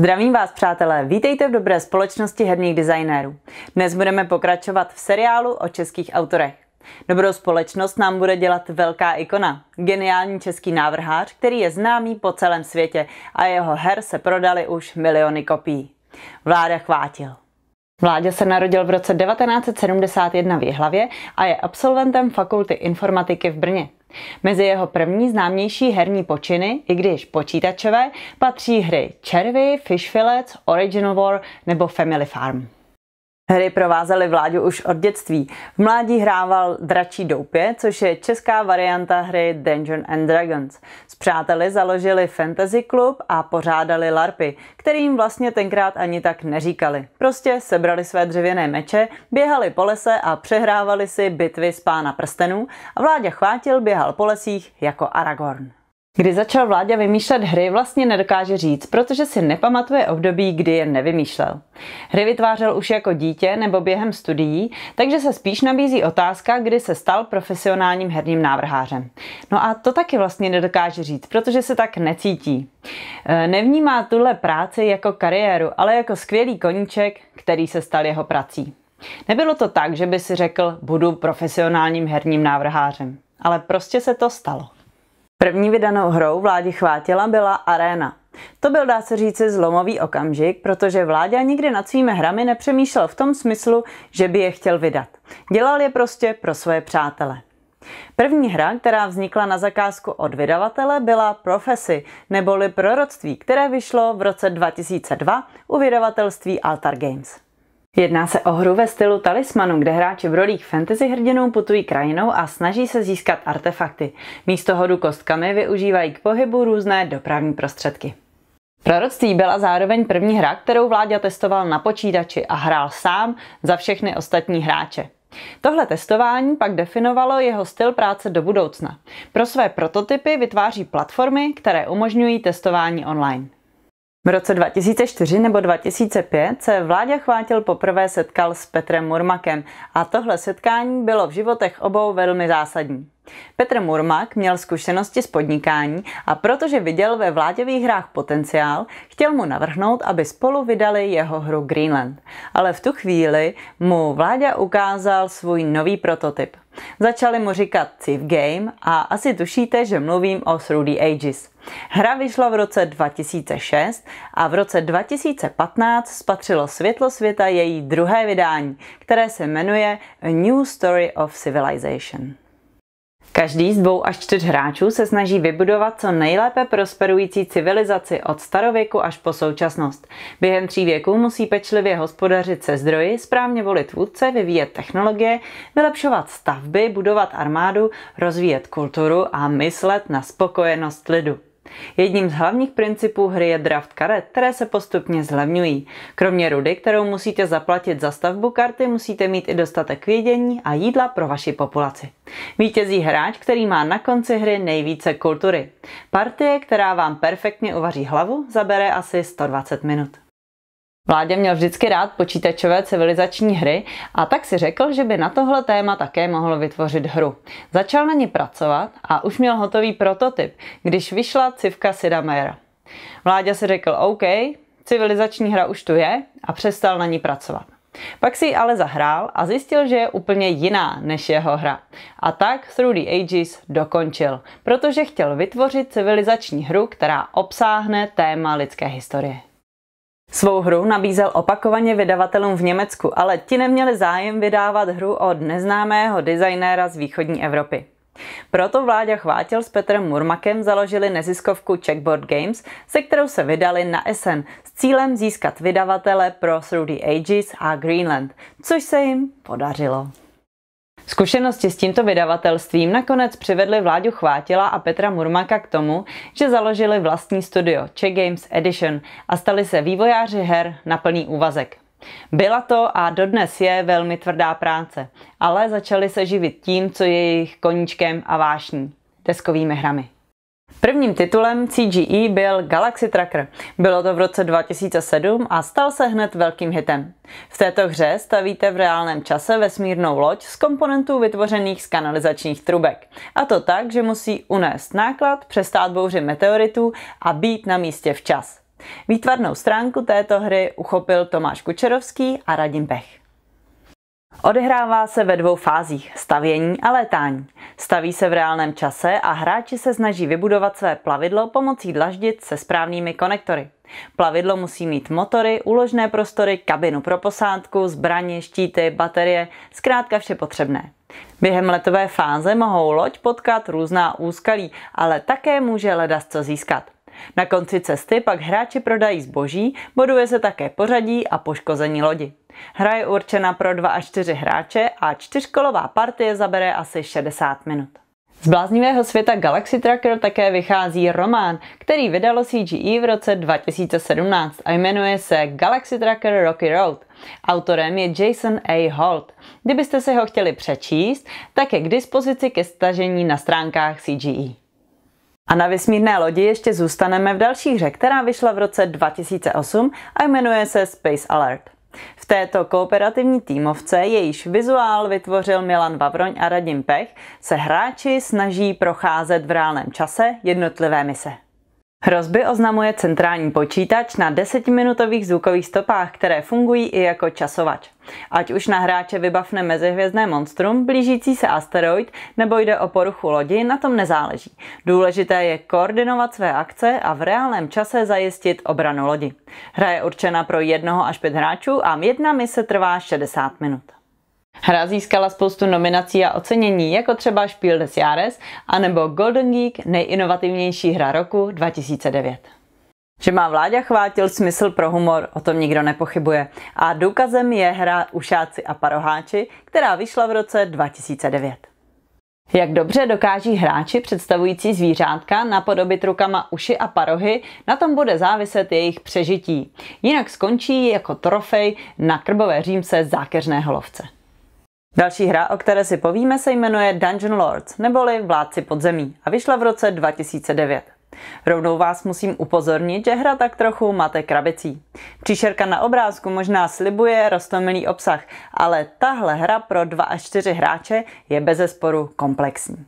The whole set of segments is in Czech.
Zdravím vás, přátelé, vítejte v dobré společnosti herních designérů. Dnes budeme pokračovat v seriálu o českých autorech. Dobrou společnost nám bude dělat velká ikona, geniální český návrhář, který je známý po celém světě a jeho her se prodali už miliony kopií. Vláda chvátil. Vláďa se narodil v roce 1971 v Jihlavě a je absolventem Fakulty informatiky v Brně. Mezi jeho první známější herní počiny, i když počítačové, patří hry Červy, Fishfillets, Original War nebo Family Farm. Hry provázely vládu už od dětství. V mládí hrával Dračí doupě, což je česká varianta hry Dungeon and Dragons. S přáteli založili fantasy klub a pořádali larpy, kterým vlastně tenkrát ani tak neříkali. Prostě sebrali své dřevěné meče, běhali po lese a přehrávali si bitvy z pána prstenů a vládě chvátil běhal po lesích jako Aragorn. Kdy začal vládě vymýšlet hry, vlastně nedokáže říct, protože si nepamatuje období, kdy je nevymýšlel. Hry vytvářel už jako dítě nebo během studií, takže se spíš nabízí otázka, kdy se stal profesionálním herním návrhářem. No a to taky vlastně nedokáže říct, protože se tak necítí. E, nevnímá tuhle práci jako kariéru, ale jako skvělý koníček, který se stal jeho prací. Nebylo to tak, že by si řekl, budu profesionálním herním návrhářem, ale prostě se to stalo. První vydanou hrou vládě chvátila byla Arena. To byl, dá se říci, zlomový okamžik, protože vláda nikdy nad svými hrami nepřemýšlel v tom smyslu, že by je chtěl vydat. Dělal je prostě pro svoje přátele. První hra, která vznikla na zakázku od vydavatele, byla Profesy, neboli Proroctví, které vyšlo v roce 2002 u vydavatelství Altar Games. Jedná se o hru ve stylu talismanu, kde hráči v rolích fantasy hrdinou putují krajinou a snaží se získat artefakty. Místo hodu kostkami využívají k pohybu různé dopravní prostředky. Proroctví byla zároveň první hra, kterou Vláďa testoval na počítači a hrál sám za všechny ostatní hráče. Tohle testování pak definovalo jeho styl práce do budoucna. Pro své prototypy vytváří platformy, které umožňují testování online. V roce 2004 nebo 2005 se Vláďa Chvátil poprvé setkal s Petrem Murmakem a tohle setkání bylo v životech obou velmi zásadní. Petr Murmak měl zkušenosti s podnikání a protože viděl ve vláděvých hrách potenciál, chtěl mu navrhnout, aby spolu vydali jeho hru Greenland. Ale v tu chvíli mu Vláďa ukázal svůj nový prototyp. Začali mu říkat Civ Game a asi tušíte, že mluvím o Through the Ages. Hra vyšla v roce 2006 a v roce 2015 spatřilo světlo světa její druhé vydání, které se jmenuje A New Story of Civilization. Každý z dvou až čtyř hráčů se snaží vybudovat co nejlépe prosperující civilizaci od starověku až po současnost. Během tří věků musí pečlivě hospodařit se zdroji, správně volit vůdce, vyvíjet technologie, vylepšovat stavby, budovat armádu, rozvíjet kulturu a myslet na spokojenost lidu. Jedním z hlavních principů hry je draft karet, které se postupně zlevňují. Kromě rudy, kterou musíte zaplatit za stavbu karty, musíte mít i dostatek vědění a jídla pro vaši populaci. Vítězí hráč, který má na konci hry nejvíce kultury. Partie, která vám perfektně uvaří hlavu, zabere asi 120 minut. Vládě měl vždycky rád počítačové civilizační hry a tak si řekl, že by na tohle téma také mohl vytvořit hru. Začal na ní pracovat a už měl hotový prototyp, když vyšla civka Sidamera. Vládě si řekl OK, civilizační hra už tu je a přestal na ní pracovat. Pak si ji ale zahrál a zjistil, že je úplně jiná než jeho hra. A tak Through the Ages dokončil, protože chtěl vytvořit civilizační hru, která obsáhne téma lidské historie. Svou hru nabízel opakovaně vydavatelům v Německu, ale ti neměli zájem vydávat hru od neznámého designéra z východní Evropy. Proto Vláďa Chvátil s Petrem Murmakem založili neziskovku Checkboard Games, se kterou se vydali na SN s cílem získat vydavatele pro Through the Ages a Greenland, což se jim podařilo. Zkušenosti s tímto vydavatelstvím nakonec přivedly vládu Chvátila a Petra Murmaka k tomu, že založili vlastní studio Czech Games Edition a stali se vývojáři her na plný úvazek. Byla to a dodnes je velmi tvrdá práce, ale začali se živit tím, co je jejich koníčkem a vášní – deskovými hrami. Prvním titulem CGE byl Galaxy Tracker. Bylo to v roce 2007 a stal se hned velkým hitem. V této hře stavíte v reálném čase vesmírnou loď z komponentů vytvořených z kanalizačních trubek. A to tak, že musí unést náklad, přestát bouři meteoritů a být na místě včas. Výtvarnou stránku této hry uchopil Tomáš Kučerovský a Radim Pech. Odehrává se ve dvou fázích, stavění a létání. Staví se v reálném čase a hráči se snaží vybudovat své plavidlo pomocí dlaždic se správnými konektory. Plavidlo musí mít motory, úložné prostory, kabinu pro posádku, zbraně, štíty, baterie, zkrátka vše potřebné. Během letové fáze mohou loď potkat různá úskalí, ale také může ledas co získat. Na konci cesty pak hráči prodají zboží, boduje se také pořadí a poškození lodi. Hra je určena pro 2 až 4 hráče a čtyřkolová partie zabere asi 60 minut. Z bláznivého světa Galaxy Tracker také vychází román, který vydalo CGE v roce 2017 a jmenuje se Galaxy Tracker Rocky Road. Autorem je Jason A. Holt. Kdybyste se ho chtěli přečíst, tak je k dispozici ke stažení na stránkách CGE. A na vesmírné lodi ještě zůstaneme v další hře, která vyšla v roce 2008 a jmenuje se Space Alert. V této kooperativní týmovce, jejíž vizuál vytvořil Milan Vavroň a Radim Pech, se hráči snaží procházet v reálném čase jednotlivé mise. Hrozby oznamuje centrální počítač na desetiminutových zvukových stopách, které fungují i jako časovač. Ať už na hráče vybavne mezihvězdné monstrum, blížící se asteroid, nebo jde o poruchu lodi, na tom nezáleží. Důležité je koordinovat své akce a v reálném čase zajistit obranu lodi. Hra je určena pro jednoho až pět hráčů a jedna mise trvá 60 minut. Hra získala spoustu nominací a ocenění, jako třeba Spiel des Jahres anebo Golden Geek nejinovativnější hra roku 2009. Že má Vláďa chvátil smysl pro humor, o tom nikdo nepochybuje. A důkazem je hra Ušáci a paroháči, která vyšla v roce 2009. Jak dobře dokáží hráči představující zvířátka napodobit rukama uši a parohy, na tom bude záviset jejich přežití. Jinak skončí jako trofej na krbové římse zákeřného lovce. Další hra, o které si povíme, se jmenuje Dungeon Lords, neboli Vládci podzemí a vyšla v roce 2009. Rovnou vás musím upozornit, že hra tak trochu máte krabicí. Příšerka na obrázku možná slibuje rostomilý obsah, ale tahle hra pro 2 až 4 hráče je bezesporu komplexní.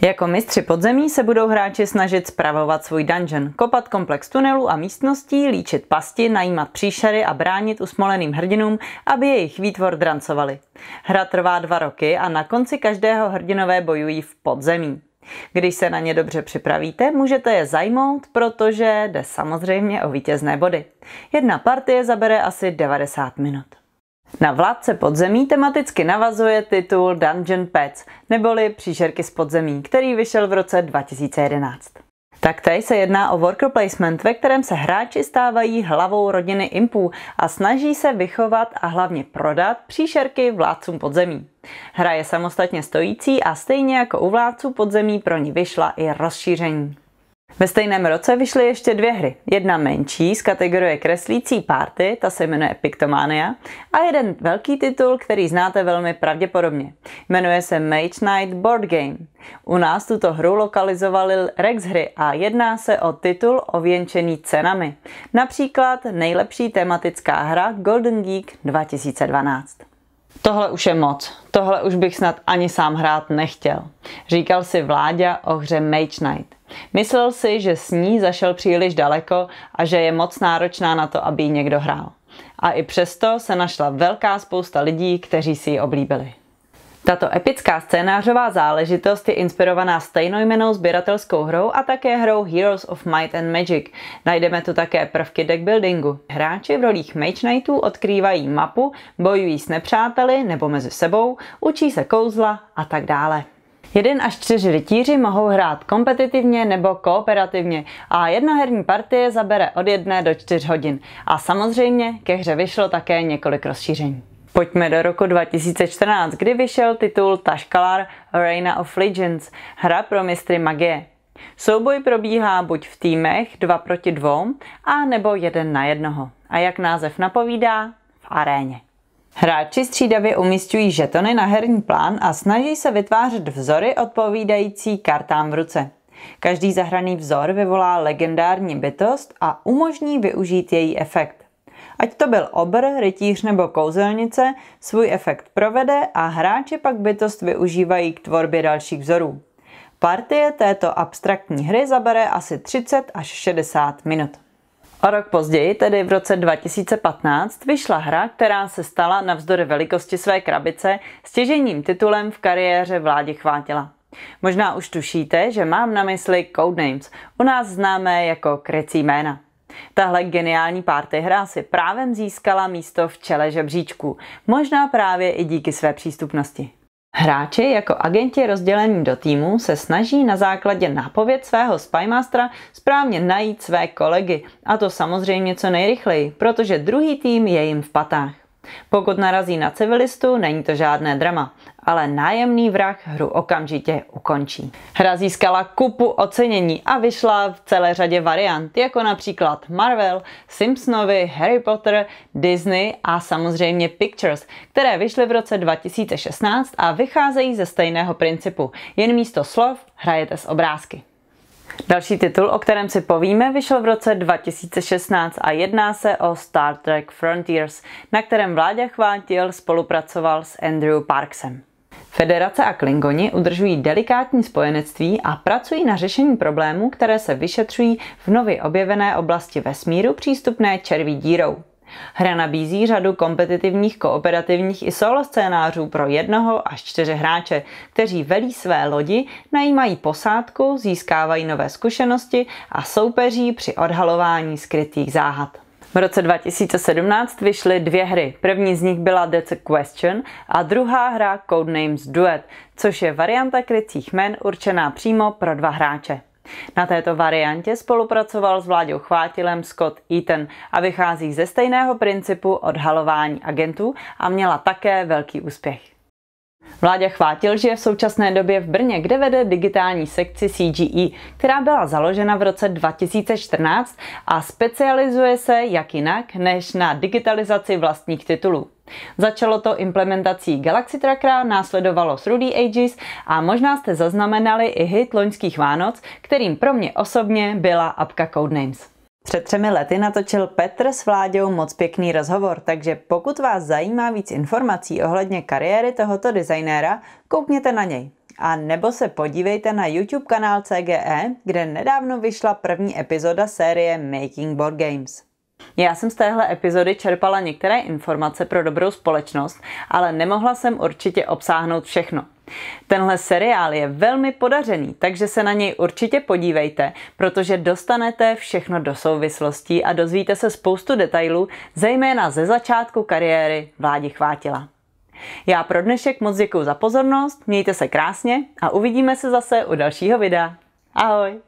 Jako mistři podzemí se budou hráči snažit spravovat svůj dungeon, kopat komplex tunelů a místností, líčit pasti, najímat příšery a bránit usmoleným hrdinům, aby jejich výtvor drancovali. Hra trvá dva roky a na konci každého hrdinové bojují v podzemí. Když se na ně dobře připravíte, můžete je zajmout, protože jde samozřejmě o vítězné body. Jedna partie zabere asi 90 minut. Na vládce podzemí tematicky navazuje titul Dungeon Pets, neboli Příšerky z podzemí, který vyšel v roce 2011. Taktéž se jedná o worker placement, ve kterém se hráči stávají hlavou rodiny impů a snaží se vychovat a hlavně prodat příšerky vládcům podzemí. Hra je samostatně stojící a stejně jako u vládců podzemí pro ní vyšla i rozšíření. Ve stejném roce vyšly ještě dvě hry. Jedna menší z kategorie kreslící párty, ta se jmenuje Pictomania, a jeden velký titul, který znáte velmi pravděpodobně. Jmenuje se Mage Knight Board Game. U nás tuto hru lokalizovali Rex hry a jedná se o titul ověnčený cenami. Například nejlepší tematická hra Golden Geek 2012. Tohle už je moc. Tohle už bych snad ani sám hrát nechtěl. Říkal si Vláďa o hře Mage Knight. Myslel si, že s ní zašel příliš daleko a že je moc náročná na to, aby ji někdo hrál. A i přesto se našla velká spousta lidí, kteří si ji oblíbili. Tato epická scénářová záležitost je inspirovaná stejnojmenou sběratelskou hrou a také hrou Heroes of Might and Magic. Najdeme tu také prvky deckbuildingu. Hráči v rolích Mage Knightů odkrývají mapu, bojují s nepřáteli nebo mezi sebou, učí se kouzla a tak dále. Jeden až čtyři rytíři mohou hrát kompetitivně nebo kooperativně a jedna herní partie zabere od jedné do čtyř hodin. A samozřejmě ke hře vyšlo také několik rozšíření. Pojďme do roku 2014, kdy vyšel titul Taškalar Arena of Legends, hra pro mistry magie. Souboj probíhá buď v týmech 2 proti 2, a nebo 1 na jednoho. A jak název napovídá, v aréně. Hráči střídavě umístují žetony na herní plán a snaží se vytvářet vzory odpovídající kartám v ruce. Každý zahraný vzor vyvolá legendární bytost a umožní využít její efekt. Ať to byl obr, rytíř nebo kouzelnice, svůj efekt provede a hráči pak bytost využívají k tvorbě dalších vzorů. Partie této abstraktní hry zabere asi 30 až 60 minut. O rok později, tedy v roce 2015, vyšla hra, která se stala navzdory velikosti své krabice stěžením titulem v kariéře vládě chvátila. Možná už tušíte, že mám na mysli Codenames, u nás známé jako krecí jména. Tahle geniální party hra si právem získala místo v čele žebříčku, možná právě i díky své přístupnosti. Hráči jako agenti rozdělení do týmu se snaží na základě nápověd svého spymastera správně najít své kolegy, a to samozřejmě co nejrychleji, protože druhý tým je jim v patách. Pokud narazí na civilistu, není to žádné drama ale nájemný vrah hru okamžitě ukončí. Hra získala kupu ocenění a vyšla v celé řadě variant, jako například Marvel, Simpsonovi, Harry Potter, Disney a samozřejmě Pictures, které vyšly v roce 2016 a vycházejí ze stejného principu. Jen místo slov hrajete s obrázky. Další titul, o kterém si povíme, vyšel v roce 2016 a jedná se o Star Trek Frontiers, na kterém Vláďa Chvátil spolupracoval s Andrew Parksem. Federace a Klingoni udržují delikátní spojenectví a pracují na řešení problémů, které se vyšetřují v nově objevené oblasti vesmíru přístupné červí dírou. Hra nabízí řadu kompetitivních, kooperativních i solo scénářů pro jednoho až čtyři hráče, kteří velí své lodi, najímají posádku, získávají nové zkušenosti a soupeří při odhalování skrytých záhad. V roce 2017 vyšly dvě hry. První z nich byla That's a Question a druhá hra Codenames Duet, což je varianta krycích men určená přímo pro dva hráče. Na této variantě spolupracoval s vládou chvátilem Scott Eaton a vychází ze stejného principu odhalování agentů a měla také velký úspěch. Vláďa Chvátil je v současné době v Brně, kde vede digitální sekci CGE, která byla založena v roce 2014 a specializuje se jak jinak než na digitalizaci vlastních titulů. Začalo to implementací Galaxy Trackera, následovalo s Rudy Ages a možná jste zaznamenali i hit loňských Vánoc, kterým pro mě osobně byla apka Codenames. Před třemi lety natočil Petr s Vláďou moc pěkný rozhovor, takže pokud vás zajímá víc informací ohledně kariéry tohoto designéra, koukněte na něj. A nebo se podívejte na YouTube kanál CGE, kde nedávno vyšla první epizoda série Making Board Games. Já jsem z téhle epizody čerpala některé informace pro dobrou společnost, ale nemohla jsem určitě obsáhnout všechno. Tenhle seriál je velmi podařený, takže se na něj určitě podívejte, protože dostanete všechno do souvislostí a dozvíte se spoustu detailů, zejména ze začátku kariéry Vládi Chvátila. Já pro dnešek moc děkuji za pozornost, mějte se krásně a uvidíme se zase u dalšího videa. Ahoj!